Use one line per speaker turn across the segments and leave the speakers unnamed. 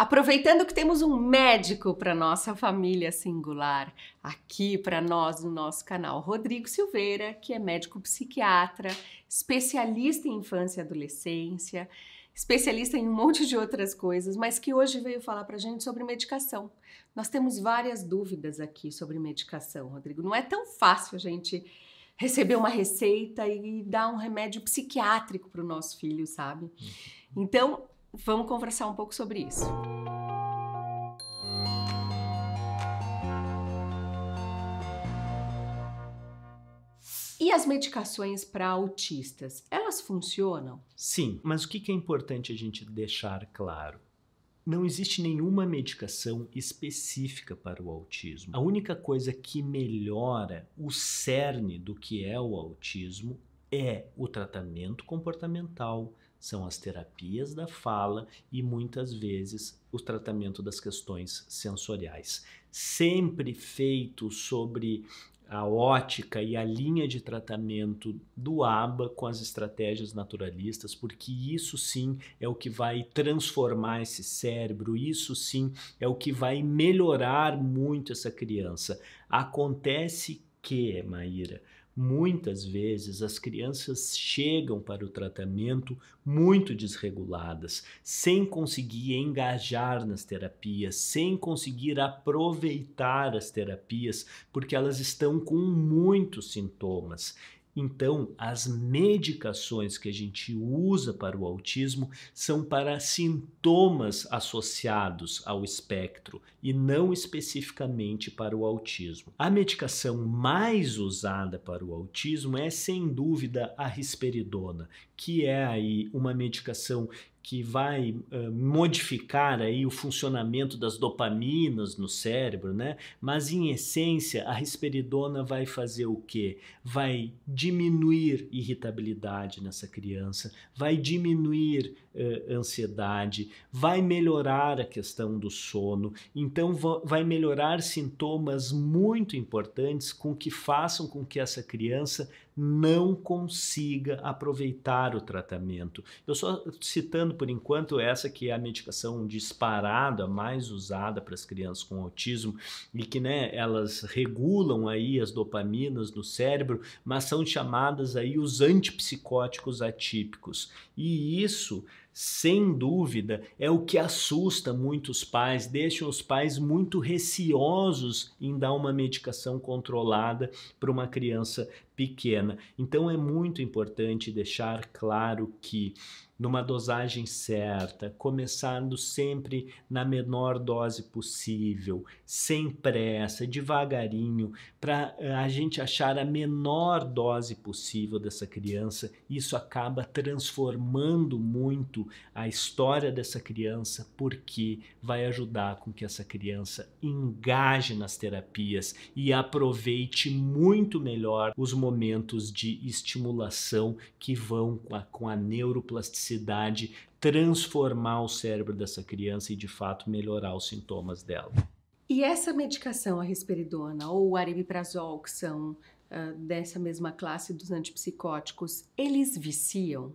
Aproveitando que temos um médico para nossa família singular aqui para nós no nosso canal, Rodrigo Silveira, que é médico psiquiatra, especialista em infância e adolescência, especialista em um monte de outras coisas, mas que hoje veio falar para a gente sobre medicação. Nós temos várias dúvidas aqui sobre medicação, Rodrigo. Não é tão fácil a gente receber uma receita e dar um remédio psiquiátrico para o nosso filho, sabe? Uhum. Então, Vamos conversar um pouco sobre isso. E as medicações para autistas, elas funcionam?
Sim, mas o que é importante a gente deixar claro? Não existe nenhuma medicação específica para o autismo. A única coisa que melhora o cerne do que é o autismo é o tratamento comportamental, são as terapias da fala e muitas vezes o tratamento das questões sensoriais, sempre feito sobre a ótica e a linha de tratamento do ABA com as estratégias naturalistas, porque isso sim é o que vai transformar esse cérebro, isso sim é o que vai melhorar muito essa criança. Acontece que, Maíra, Muitas vezes as crianças chegam para o tratamento muito desreguladas, sem conseguir engajar nas terapias, sem conseguir aproveitar as terapias, porque elas estão com muitos sintomas. Então, as medicações que a gente usa para o autismo são para sintomas associados ao espectro e não especificamente para o autismo. A medicação mais usada para o autismo é, sem dúvida, a risperidona, que é aí uma medicação que vai uh, modificar aí o funcionamento das dopaminas no cérebro, né? Mas em essência, a risperidona vai fazer o quê? Vai diminuir irritabilidade nessa criança, vai diminuir eh, ansiedade, vai melhorar a questão do sono, então vai melhorar sintomas muito importantes com que façam com que essa criança não consiga aproveitar o tratamento. Eu só citando por enquanto essa que é a medicação disparada mais usada para as crianças com autismo e que né, elas regulam aí as dopaminas no cérebro, mas são chamadas aí os antipsicóticos atípicos. E isso sem dúvida, é o que assusta muitos pais, deixa os pais muito receosos em dar uma medicação controlada para uma criança pequena. Então é muito importante deixar claro que numa dosagem certa, começando sempre na menor dose possível, sem pressa, devagarinho, para eh, a gente achar a menor dose possível dessa criança. Isso acaba transformando muito a história dessa criança, porque vai ajudar com que essa criança engaje nas terapias e aproveite muito melhor os momentos momentos de estimulação que vão com a, com a neuroplasticidade transformar o cérebro dessa criança e de fato melhorar os sintomas dela.
E essa medicação, a risperidona ou o aribiprazol, que são uh, dessa mesma classe dos antipsicóticos, eles viciam?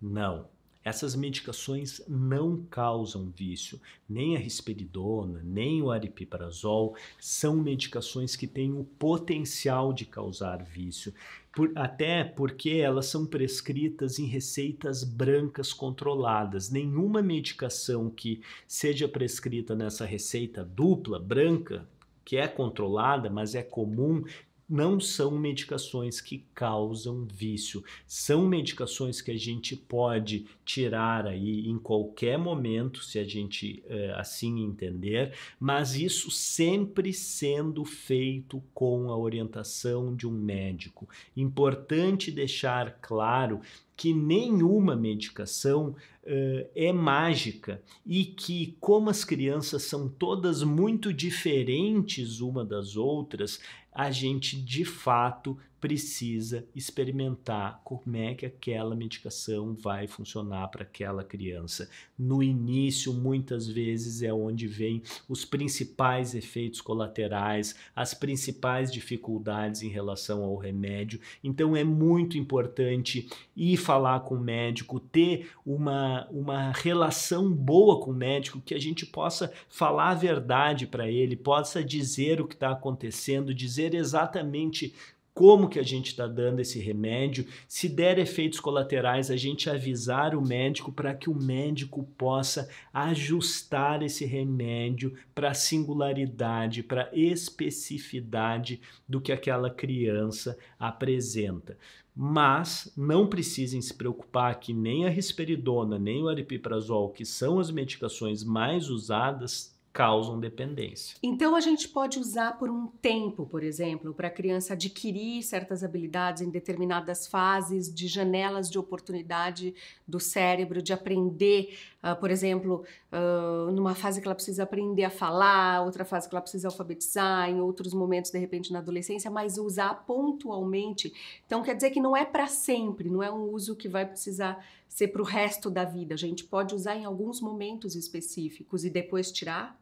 Não. Essas medicações não causam vício, nem a risperidona, nem o aripiprazol são medicações que têm o potencial de causar vício, por, até porque elas são prescritas em receitas brancas controladas. Nenhuma medicação que seja prescrita nessa receita dupla, branca, que é controlada, mas é comum, não são medicações que causam vício, são medicações que a gente pode tirar aí em qualquer momento, se a gente é, assim entender, mas isso sempre sendo feito com a orientação de um médico. Importante deixar claro que nenhuma medicação uh, é mágica e que, como as crianças são todas muito diferentes uma das outras, a gente de fato precisa experimentar como é que aquela medicação vai funcionar para aquela criança. No início, muitas vezes é onde vem os principais efeitos colaterais, as principais dificuldades em relação ao remédio. Então é muito importante ir falar com o médico, ter uma, uma relação boa com o médico, que a gente possa falar a verdade para ele, possa dizer o que está acontecendo, dizer exatamente como que a gente está dando esse remédio, se der efeitos colaterais, a gente avisar o médico para que o médico possa ajustar esse remédio para a singularidade, para especificidade do que aquela criança apresenta. Mas não precisem se preocupar que nem a risperidona, nem o aripiprazol, que são as medicações mais usadas, causam dependência.
Então a gente pode usar por um tempo, por exemplo, para a criança adquirir certas habilidades em determinadas fases de janelas de oportunidade do cérebro, de aprender, uh, por exemplo, uh, numa fase que ela precisa aprender a falar, outra fase que ela precisa alfabetizar, em outros momentos, de repente, na adolescência, mas usar pontualmente. Então quer dizer que não é para sempre, não é um uso que vai precisar ser para o resto da vida. A gente pode usar em alguns momentos específicos e depois tirar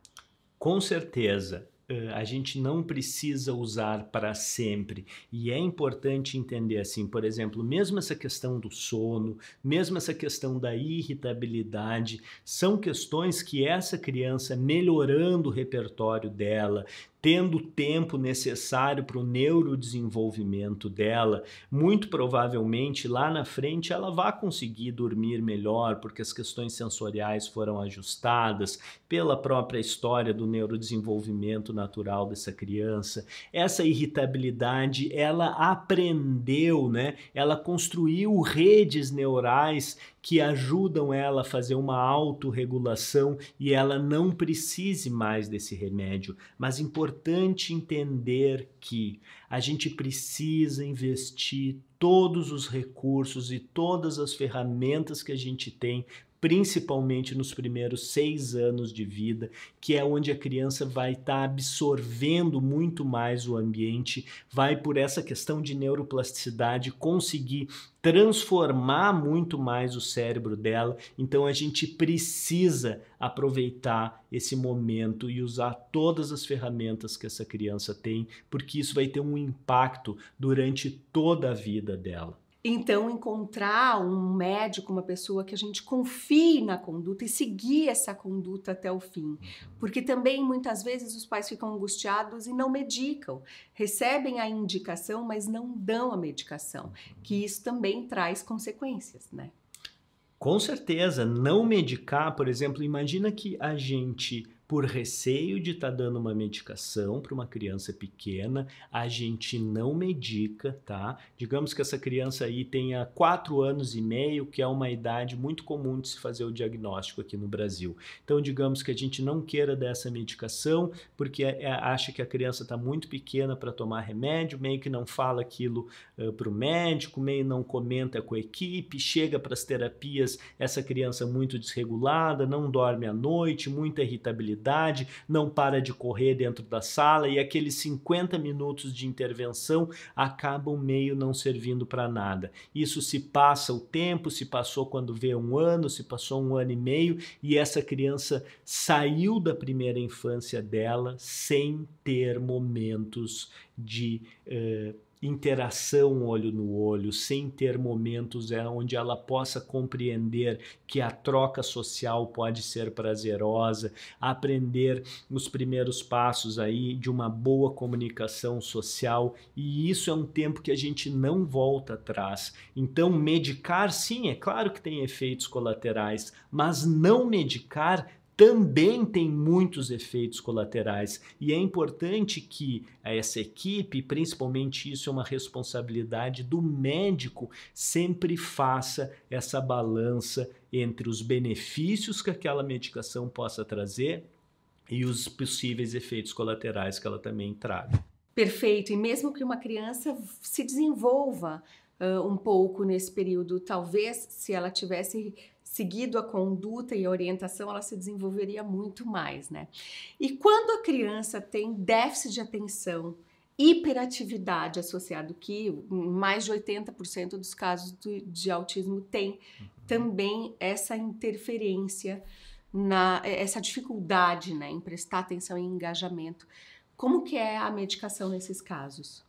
com certeza, eh, a gente não precisa usar para sempre. E é importante entender assim, por exemplo, mesmo essa questão do sono, mesmo essa questão da irritabilidade, são questões que essa criança melhorando o repertório dela, tendo o tempo necessário para o neurodesenvolvimento dela, muito provavelmente lá na frente ela vai conseguir dormir melhor, porque as questões sensoriais foram ajustadas pela própria história do neurodesenvolvimento natural dessa criança. Essa irritabilidade, ela aprendeu, né? Ela construiu redes neurais que ajudam ela a fazer uma autorregulação e ela não precise mais desse remédio. Mas é importante entender que a gente precisa investir todos os recursos e todas as ferramentas que a gente tem principalmente nos primeiros seis anos de vida, que é onde a criança vai estar tá absorvendo muito mais o ambiente, vai por essa questão de neuroplasticidade conseguir transformar muito mais o cérebro dela. Então a gente precisa aproveitar esse momento e usar todas as ferramentas que essa criança tem, porque isso vai ter um impacto durante toda a vida dela.
Então, encontrar um médico, uma pessoa que a gente confie na conduta e seguir essa conduta até o fim. Uhum. Porque também muitas vezes os pais ficam angustiados e não medicam. Recebem a indicação, mas não dão a medicação, que uhum. isso também traz consequências, né?
Com certeza, não medicar, por exemplo, imagina que a gente por receio de estar tá dando uma medicação para uma criança pequena, a gente não medica, tá? Digamos que essa criança aí tenha 4 anos e meio, que é uma idade muito comum de se fazer o diagnóstico aqui no Brasil. Então, digamos que a gente não queira dessa medicação, porque é, é, acha que a criança está muito pequena para tomar remédio, meio que não fala aquilo uh, para o médico, meio não comenta com a equipe, chega para as terapias, essa criança muito desregulada, não dorme à noite, muita irritabilidade habilidade, não para de correr dentro da sala e aqueles 50 minutos de intervenção acabam meio não servindo para nada. Isso se passa o tempo, se passou quando vê um ano, se passou um ano e meio e essa criança saiu da primeira infância dela sem ter momentos de. Uh, interação olho no olho, sem ter momentos é onde ela possa compreender que a troca social pode ser prazerosa, aprender os primeiros passos aí de uma boa comunicação social, e isso é um tempo que a gente não volta atrás. Então, medicar, sim, é claro que tem efeitos colaterais, mas não medicar também tem muitos efeitos colaterais e é importante que essa equipe, principalmente isso é uma responsabilidade do médico, sempre faça essa balança entre os benefícios que aquela medicação possa trazer e os possíveis efeitos colaterais que ela também traga.
Perfeito, e mesmo que uma criança se desenvolva uh, um pouco nesse período, talvez se ela tivesse seguido a conduta e a orientação, ela se desenvolveria muito mais, né? E quando a criança tem déficit de atenção, hiperatividade associado que mais de 80% dos casos do, de autismo tem uhum. também essa interferência na é, essa dificuldade, né, em prestar atenção e engajamento. Como que é a medicação nesses casos?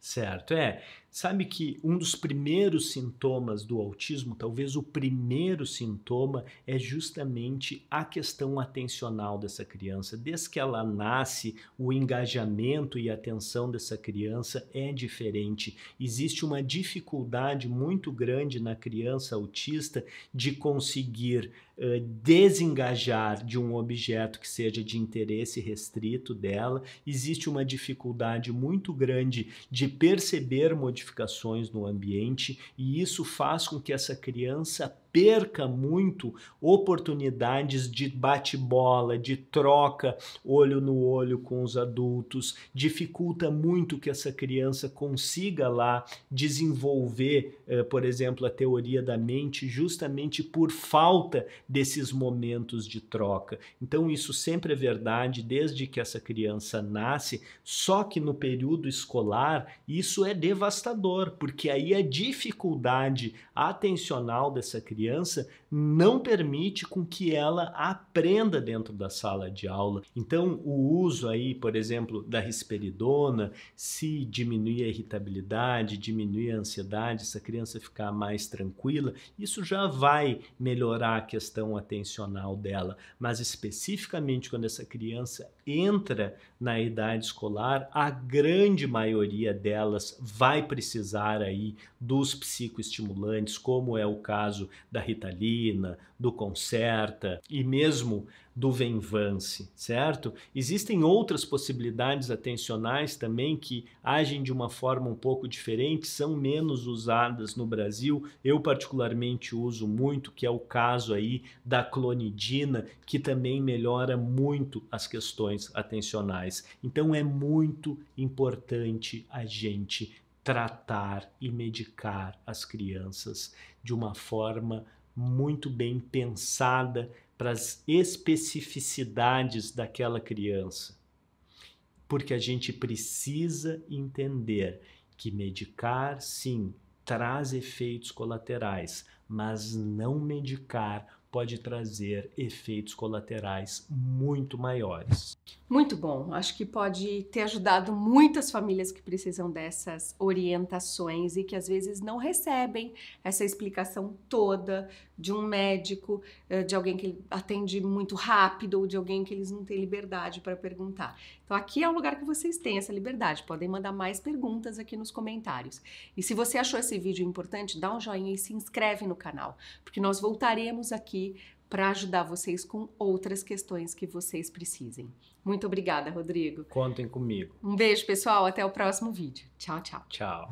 Certo, é. Sabe que um dos primeiros sintomas do autismo, talvez o primeiro sintoma, é justamente a questão atencional dessa criança. Desde que ela nasce, o engajamento e a atenção dessa criança é diferente. Existe uma dificuldade muito grande na criança autista de conseguir uh, desengajar de um objeto que seja de interesse restrito dela. Existe uma dificuldade muito grande de perceber modificações modificações no ambiente e isso faz com que essa criança perca muito oportunidades de bate-bola, de troca olho no olho com os adultos, dificulta muito que essa criança consiga lá desenvolver, eh, por exemplo, a teoria da mente, justamente por falta desses momentos de troca. Então, isso sempre é verdade desde que essa criança nasce, só que no período escolar isso é devastador, porque aí a dificuldade atencional dessa criança criança não permite com que ela aprenda dentro da sala de aula. Então, o uso aí, por exemplo, da risperidona, se diminuir a irritabilidade, diminuir a ansiedade, se a criança ficar mais tranquila, isso já vai melhorar a questão atencional dela. Mas especificamente quando essa criança entra na idade escolar, a grande maioria delas vai precisar aí dos psicoestimulantes, como é o caso da Ritalina, do Concerta e mesmo do Venvance, certo? Existem outras possibilidades atencionais também que agem de uma forma um pouco diferente, são menos usadas no Brasil. Eu particularmente uso muito, que é o caso aí da clonidina, que também melhora muito as questões atencionais. Então é muito importante a gente tratar e medicar as crianças de uma forma muito bem pensada para as especificidades daquela criança. Porque a gente precisa entender que medicar, sim, traz efeitos colaterais, mas não medicar pode trazer efeitos colaterais muito maiores.
Muito bom, acho que pode ter ajudado muitas famílias que precisam dessas orientações e que às vezes não recebem essa explicação toda de um médico, eh, de alguém que atende muito rápido ou de alguém que eles não têm liberdade para perguntar. Então aqui é o lugar que vocês têm essa liberdade. Podem mandar mais perguntas aqui nos comentários. E se você achou esse vídeo importante, dá um joinha e se inscreve no canal, porque nós voltaremos aqui para ajudar vocês com outras questões que vocês precisem. Muito obrigada, Rodrigo. Contem comigo. Um beijo, pessoal. Até o próximo vídeo. Tchau, tchau. Tchau.